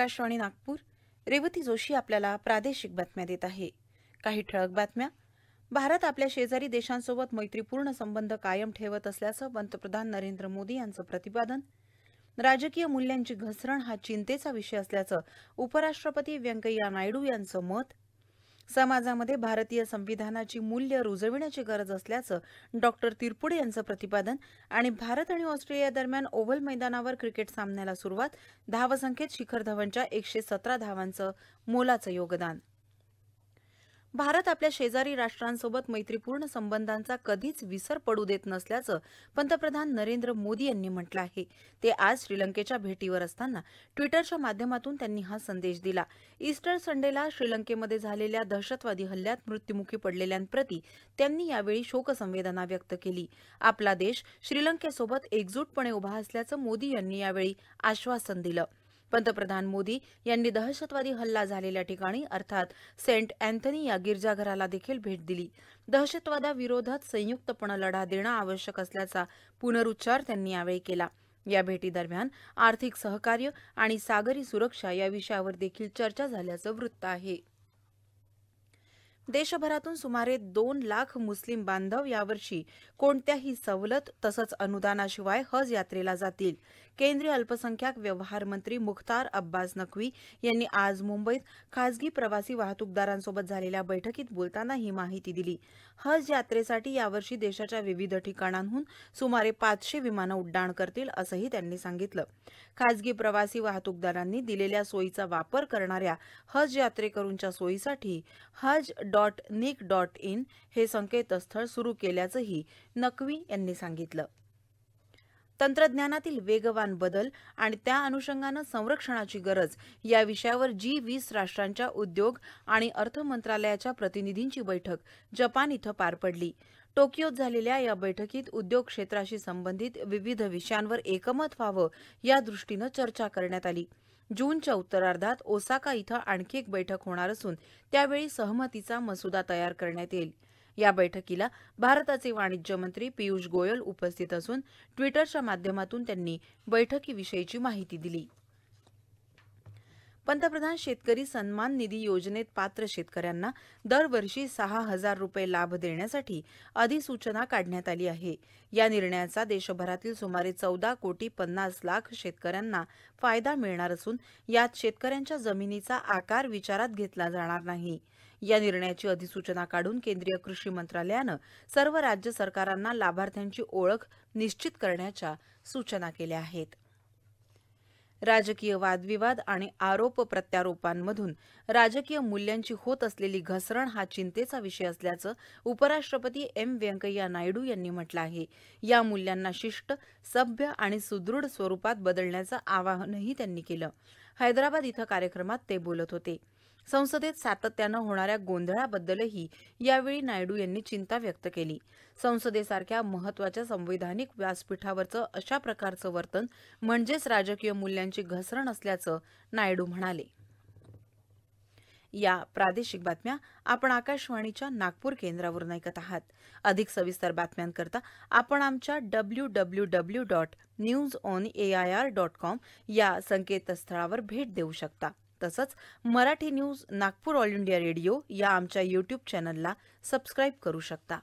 आकाशवाणी नागपूर रेवती जोशी आपल्याला प्रादेशिक बातम्या देत आहे काही ठळक बातम्या भारत आपल्या शेजारी देशांसोबत मैत्रीपूर्ण संबंध कायम ठेवत असल्याचं पंतप्रधान नरेंद्र मोदी यांचं प्रतिपादन राजकीय मूल्यांची घसरण हा चिंतेचा विषय असल्याचं उपराष्ट्रपती व्यंकय्या नायडू यांचं मत समाजामध्ये भारतीय संविधानाची मूल्य रुजविण्याची गरज असल्याचं डॉ तिरपुडे यांचं प्रतिपादन आणि भारत आणि ऑस्ट्रेलिया दरम्यान ओव्हल मैदानावर क्रिकेट सामन्याला सुरुवात धावसंख्येत शिखर धवनच्या एकशे सतरा धावांचं मोलाचं योगदान भारत आपल्या शेजारी राष्ट्रांसोबत मैत्रीपूर्ण संबंधांचा कधीच विसर पडू देत नसल्याचं पंतप्रधान नरेंद्र मोदी यांनी म्हटलं आहे ते आज श्रीलंकेच्या भेटीवर असताना ट्विटरच्या माध्यमातून त्यांनी हा संदेश दिला ईस्टर संडेला श्रीलंकेमध्ये झालेल्या दहशतवादी हल्ल्यात मृत्यूमुखी पडलेल्यांप्रती त्यांनी यावेळी शोकसंवेदना व्यक्त केली आपला देश श्रीलंकेसोबत एकजूटपणे उभा असल्याचं मोदी यांनी यावेळी आश्वासन दिलं पंतप्रधान मोदी यांनी दहशतवादी हल्ला झालेल्या ठिकाणी अर्थात सेंट अँथनी या गिरजाघराला देखील भेट दिली दहशतवादाविरोधात संयुक्तपणे लढा देणं आवश्यक असल्याचा पुनरुच्चार त्यांनी यावेळी केला या भेटीदरम्यान आर्थिक सहकार्य आणि सागरी सुरक्षा या विषयावर देखील चर्चा झाल्याचं वृत्त आहे देशभरातून सुमारे दोन लाख मुस्लिम बांधव यावर्षी कोणत्याही सवलत तसंच अनुदानाशिवाय हज यात्रेला जातील केंद्रीय अल्पसंख्याक व्यवहार मंत्री मुख्तार अब्बास नक्वी यांनी आज मुंबईत खासगी प्रवासी वाहतूकदारांसोबत झालेल्या बैठकीत बोलताना ही माहिती दिली हज यात्रेसाठी यावर्षी देशाच्या विविध ठिकाणांहून सुमारे पाचशे विमानं उड्डाण करतील असंही त्यांनी सांगितलं खासगी प्रवासी वाहतूकदारांनी दिलेल्या सोयीचा वापर करणाऱ्या हज यात्रेकरूंच्या सोयीसाठी हज डॉट निक डॉट इन हे संकेतस्थळ सुरू केल्याचंही नक्वी यांनी सांगितलं तंत्रज्ञानातील वेगवान बदल आणि त्या अनुषंगानं संरक्षणाची गरज या विषयावर जी वीस राष्ट्रांच्या उद्योग आणि अर्थ मंत्रालयाच्या प्रतिनिधींची बैठक जपान इथं पार पडली टोकियोत झालेल्या या बैठकीत उद्योग क्षेत्राशी संबंधित विविध विषयांवर एकमत व्हावं या दृष्टीनं चर्चा करण्यात आली जूनच्या उत्तरार्धात ओसाका इथं आणखी एक बैठक होणार असून त्यावेळी सहमतीचा मसुदा तयार करण्यात येईल या बैठकीला भारताचे वाणिज्य मंत्री पियुष गोयल उपस्थित असून ट्विटरच्या माध्यमातून त्यांनी बैठकीविषयीची माहिती दिली पंतप्रधान शेतकरी सन्मान निधी योजनेत पात्र शेतकऱ्यांना दरवर्षी सहा हजार रुपये लाभ देण्यासाठी अधिसूचना काढण्यात आली आहे या निर्णयाचा देशभरातील सुमारे चौदा कोटी पन्नास लाख शेतकऱ्यांना फायदा मिळणार असून यात शेतकऱ्यांच्या जमिनीचा आकार विचारात घेतला जाणार नाही या निर्णयाची अधिसूचना काढून केंद्रीय कृषी मंत्रालयानं सर्व राज्य सरकारांना लाभार्थ्यांची ओळख निश्चित करण्याच्या सूचना केल्या आहेत राजकीय वादविवाद आणि आरोप प्रत्यारोपांमधून राजकीय मूल्यांची होत असलेली घसरण हा चिंतेचा विषय असल्याचं उपराष्ट्रपती एम व्यंकय्या नायडू यांनी म्हटलं आहे या मूल्यांना शिष्ट सभ्य आणि सुदृढ स्वरूपात बदलण्याचं आवाहनही त्यांनी केलं हैदराबाद इथं कार्यक्रमात ते बोलत होते संसदेत सातत्यानं होणाऱ्या गोंधळाबद्दलही यावेळी नायडू यांनी चिंता व्यक्त केली संसदेसारख्या महत्वाच्या संवैधानिक व्यासपीठावरचं अशा प्रकारचं वर्तन म्हणजेच राजकीय मूल्यांची घसरण असल्याचं नायडू म्हणाले या प्रादेशिक बातम्या आपण आकाशवाणीच्या नागपूर केंद्रावरून ऐकत आहात अधिक सविस्तर बातम्यांकरता आपण आमच्या W W W dot news on A I R dot com या संकेतस्थळावर भेट देऊ शकता तसंच Marathi news Nagpur all India radio या आमच्या यूट्यूब चॅनलला सबस्क्राईब करू शकता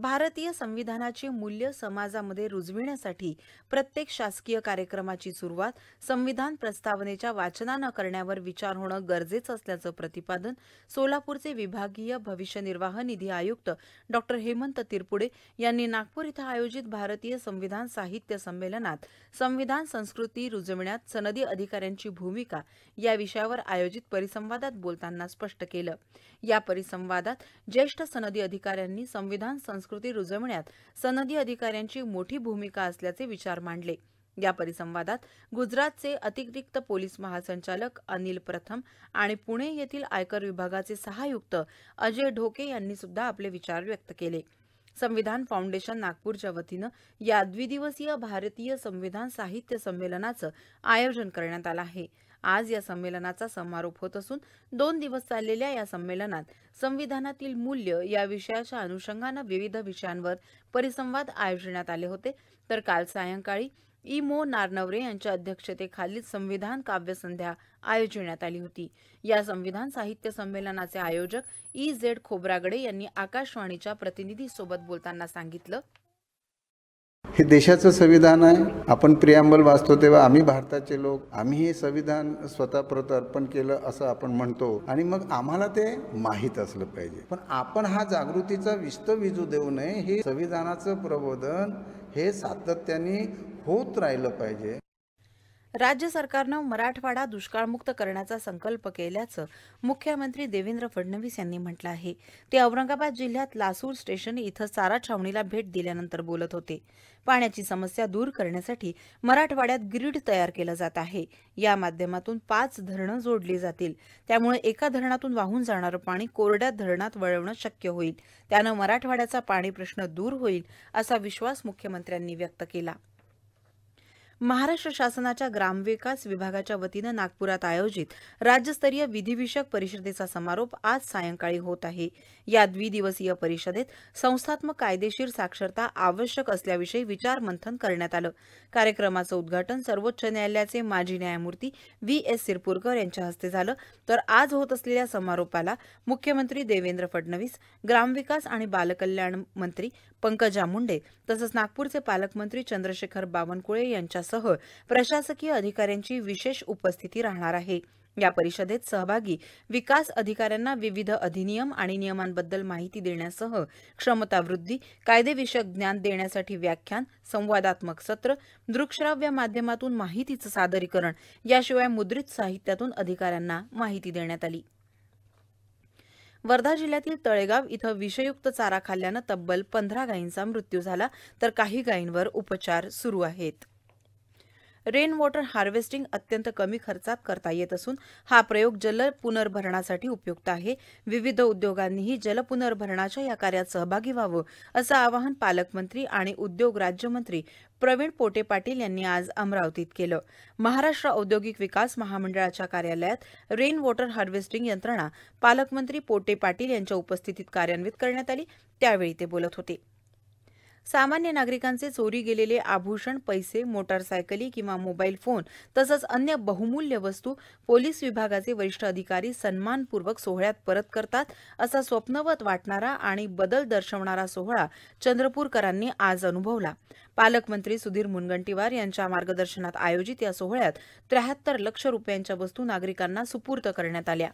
भारतीय संविधानाची मूल्य समाजामध्ये रुजविण्यासाठी प्रत्येक शासकीय कार्यक्रमाची सुरुवात संविधान प्रस्तावनेच्या वाचनानं करण्यावर विचार होणं गरजेचं असल्याचं प्रतिपादन सोलापूरचे विभागीय भविष्य निर्वाह निधी आयुक्त डॉ हेमंत तिरपुडे यांनी नागपूर इथं आयोजित भारतीय संविधान साहित्य संमेलनात संविधान संस्कृती रुजविण्यात सनदी अधिकाऱ्यांची भूमिका या विषयावर आयोजित परिसंवादात बोलताना स्पष्ट केलं या परिसंवादात ज्येष्ठ सनदी अधिकाऱ्यांनी संविधान संस्कृती रुजवण्यात सनदी अधिकाऱ्यांची मोठी भूमिका असल्याचे विचार मांडले या परिसंवादात गुजरातचे अतिरिक्त पोलीस महासंचालक अनिल प्रथम आणि पुणे येथील आयकर विभागाचे सहायुक्त अजय ढोके यांनी सुद्धा आपले विचार व्यक्त केले संविधान फाउंडेशन नागपूरच्या वतीनं या द्विदिवसीय भारतीय संविधान साहित्य संमेलनाचं आयोजन करण्यात आलं आहे आज या संमेलनाचा समारोप होत असून दोन दिवस चाललेल्या या संमेलनात संविधानातील मूल्य या विषयाच्या अनुषंगानं विविध विषयांवर परिसंवाद आयोजण्यात आले होते तर काल सायंकाळी इ मो नारनवरे यांच्या अध्यक्षतेखाली संविधान काव्यसंध्या आयोजिण्यात आली होती या संविधान साहित्य संमेलनाचे आयोजक ई झेड खोब्रागडे यांनी आकाशवाणीच्या प्रतिनिधी सोबत बोलताना सांगितलं हे देशाचं संविधान आहे आपण प्रियांबल वाचतो तेव्हा आम्ही भारताचे लोक आम्ही हे संविधान स्वतः स्वतःप्रत अर्पण केलं असं आपण म्हणतो आणि मग आम्हाला ते माहीत असलं पाहिजे पण आपण हा जागृतीचा विस्त विजू देऊ नये हे संविधानाचं प्रबोधन हे सातत्याने होत राहिलं पाहिजे राज्य सरकारनं मराठवाडा दुष्काळमुक्त करण्याचा संकल्प केल्याचं मुख्यमंत्री देवेंद्र फडणवीस यांनी म्हटलं आहे ते औरंगाबाद जिल्ह्यात लासूर स्टेशन इथं चारा छावणीला भेट दिल्यानंतर बोलत होते पाण्याची समस्या दूर करण्यासाठी मराठवाड्यात ग्रीड तयार केलं जात आहे या माध्यमातून पाच धरणं जोडली जातील त्यामुळे एका धरणातून वाहून जाणारं पाणी कोरड्या धरणात वळवणं शक्य होईल त्यानं मराठवाड्याचा पाणी प्रश्न दूर होईल असा विश्वास मुख्यमंत्र्यांनी व्यक्त केला महाराष्ट्र शासनाच्या ग्रामविकास विभागाच्या वतीनं नागपुरात आयोजित राज्यस्तरीय विधिविषयक परिषदेचा समारोप आज सायंकाळी होत आहे या द्विदिवसीय परिषदेत संस्थात्मक कायदेशीर साक्षरता आवश्यक असल्याविषयी विचारमंथन करण्यात आलं कार्यक्रमाचं उद्घाटन सर्वोच्च न्यायालयाचे माजी न्यायमूर्ती व्ही एस सिरपूरकर यांच्या हस्ते झालं तर आज होत असलेल्या समारोपाला मुख्यमंत्री देवेंद्र फडणवीस ग्रामविकास आणि बालकल्याण मंत्री पंकजा मुंडे तसंच नागपूरचे पालकमंत्री चंद्रशेखर बावनकुळे यांच्यासह प्रशासकीय अधिकाऱ्यांची विशेष उपस्थिती राहणार आहे या परिषदेत सहभागी विकास अधिकाऱ्यांना विविध अधिनियम आणि नियमांबद्दल माहिती देण्यासह क्षमतावृद्धी कायदेविषयक ज्ञान देण्यासाठी व्याख्यान संवादात्मक सत्र दृकश्राव्य माध्यमातून माहितीचं सादरीकरण याशिवाय मुद्रित साहित्यातून अधिकाऱ्यांना माहिती देण्यात आली वर्धा जिल्ह्यातील तळेगाव इथं विषयुक्त चारा खाल्ल्यानं तब्बल पंधरा गायींचा मृत्यू झाला तर काही गायींवर उपचार सुरू आहेत रेन वॉटर हार्वेस्टिंग अत्यंत कमी खर्चात करता येत असून हा प्रयोग जल पुनर्भरणासाठी उपयुक्त आहे विविध उद्योगांनीही जल पुनर्भरणाच्या या कार्यात सहभागी व्हावं असं आवाहन पालकमंत्री आणि उद्योग राज्यमंत्री प्रवीण पोटे पाटील यांनी आज अमरावतीत केलं महाराष्ट्र औद्योगिक विकास महामंडळाच्या कार्यालयात रेन वॉटर हार्वेस्टिंग यंत्रणा पालकमंत्री पोटे पाटील यांच्या उपस्थितीत कार्यान्वित करण्यात आली त्यावेळी ते बोलत होते सामान्य नागरिकांचे चोरी गेलेले आभूषण पैसे मोटारसायकली किंवा मोबाईल फोन तसंच अन्य बहुमूल्य वस्तू पोलीस विभागाचे वरिष्ठ अधिकारी सन्मानपूर्वक सोहळ्यात परत करतात असा स्वप्नवत वाटणारा आणि बदल दर्शवणारा सोहळा चंद्रपूरकरांनी आज अनुभवला पालकमंत्री सुधीर मुनगंटीवार यांच्या मार्गदर्शनात आयोजित या सोहळ्यात त्र्याहत्तर लक्ष रुपयांच्या वस्तू नागरिकांना सुपूर्द करण्यात आल्या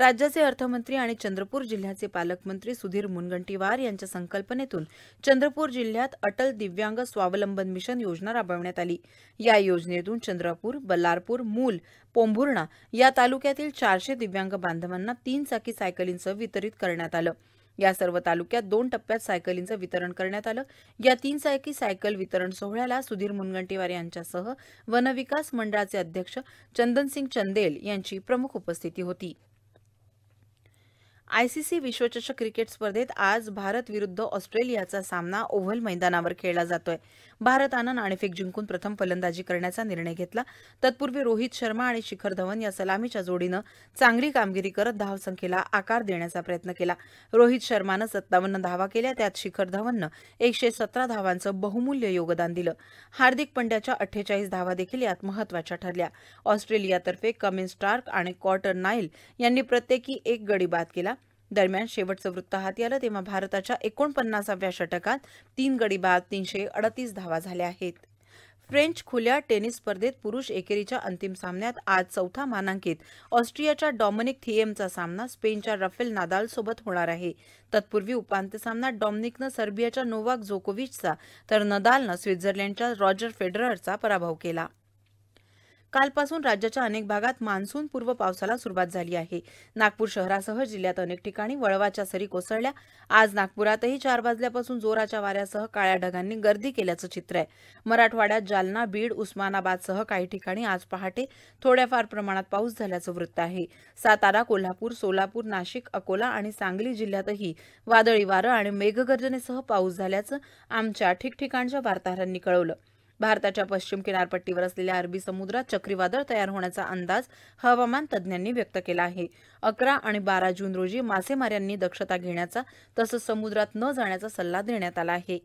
राज्याचे अर्थमंत्री आणि चंद्रपूर जिल्ह्याचे पालकमंत्री सुधीर मुनगंटीवार यांच्या संकल्पनेतून चंद्रपूर जिल्ह्यात अटल दिव्यांग स्वावलंबन मिशन योजना राबविण्यात आली या योजनेतून चंद्रपूर बल्लारपूर मूल पोंभुर्णा या तालुक्यातील चारशे दिव्यांग बांधवांना तीन चाकी सायकलींचं वितरित करण्यात आलं या सर्व तालुक्यात दोन टप्प्यात सायकलींचं वितरण करण्यात आलं या तीन चाकी सायकल वितरण सोहळ्याला सुधीर मुनगंटीवार यांच्यासह वनविकास मंडळाचे अध्यक्ष चंदनसिंग चंदेल यांची प्रमुख उपस्थिती होती आयसीसी विश्वचषक क्रिकेट स्पर्धेत आज भारत विरुद्ध ऑस्ट्रेलियाचा सामना ओव्हल मैदानावर खेळला जातोय भारतानं नाणेफेक जिंकून प्रथम फलंदाजी करण्याचा निर्णय घेतला तत्पूर्वी रोहित शर्मा आणि शिखर धवन या सलामीच्या जोडीनं चांगली कामगिरी करत धावसंख्येला आकार देण्याचा प्रयत्न केला रोहित शर्मानं सत्तावन्न धावा केल्या त्यात शिखर धवननं एकशे सतरा धावांचं बहुमूल्य योगदान दिलं हार्दिक पंड्याच्या अठ्ठेचाळीस धावा देखील यात महत्वाच्या ठरल्या ऑस्ट्रेलियातर्फे कमिन स्टार्क आणि कॉटर नाईल यांनी प्रत्येकी एक गडी बाद केला दरम्यान शेवटचं वृत्त हाती आलं तेव्हा भारताच्या एकोणपन्नासाव्या षटकात तीन गडी बाद तीनशे अडतीस धावा झाल्या आहेत फ्रेंच खुल्या टेनिस स्पर्धेत पुरुष एकेरीच्या अंतिम सामन्यात आज चौथा मानांकित ऑस्ट्रियाच्या डॉमिनिक थिएमचा सामना स्पेनच्या रफेल नादाल सोबत होणार आहे तत्पूर्वी उपांत्य सामना डॉमिनिकनं सर्बियाच्या नोवाक जोकोविचचा तर नदालनं स्वित्झर्लंडच्या रॉजर फेडररचा पराभव केला कालपासून राज्याच्या अनेक भागात मान्सून पूर्व पावसाला सुरुवात झाली आहे नागपूर शहरासह जिल्ह्यात अनेक ठिकाणी वळवाच्या सरी कोसळल्या आज नागपुरातही चार वाजल्यापासून जोराच्या वाऱ्यासह काळ्या ढगांनी गर्दी केल्याचं चित्र आहे मराठवाड्यात जालना बीड उस्मानाबादसह काही ठिकाणी आज पहाटे थोड्याफार प्रमाणात पाऊस झाल्याचं वृत्त आहे सातारा कोल्हापूर सोलापूर नाशिक अकोला आणि सांगली जिल्ह्यातही वादळी वारं आणि मेघगर्जनेसह पाऊस झाल्याचं आमच्या ठिकठिकाणच्या वार्ताहरांनी कळवलं भारताच्या पश्चिम किनारपट्टीवर असलेल्या अरबी समुद्रात चक्रीवादळ तयार होण्याचा अंदाज हवामान तज्ज्ञांनी व्यक्त केला आहे अकरा आणि बारा जून रोजी मासेमाऱ्यांनी दक्षता घेण्याचा तसंच समुद्रात न जाण्याचा सल्ला देण्यात आला आहे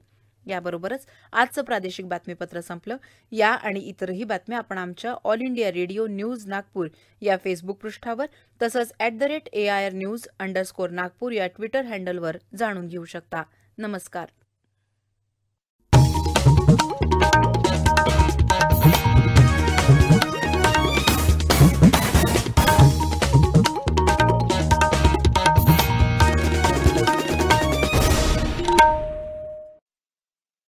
याबरोबरच आजचं प्रादेशिक बातमीपत्र संपलं या आणि इतरही बातम्या आपण आमच्या all India radio news Nagpur या फेसबुक पृष्ठावर तसंच at the rate A R news underscore Nagpur या ट्विटर हँडलवर जाणून घेऊ शकता नमस्कार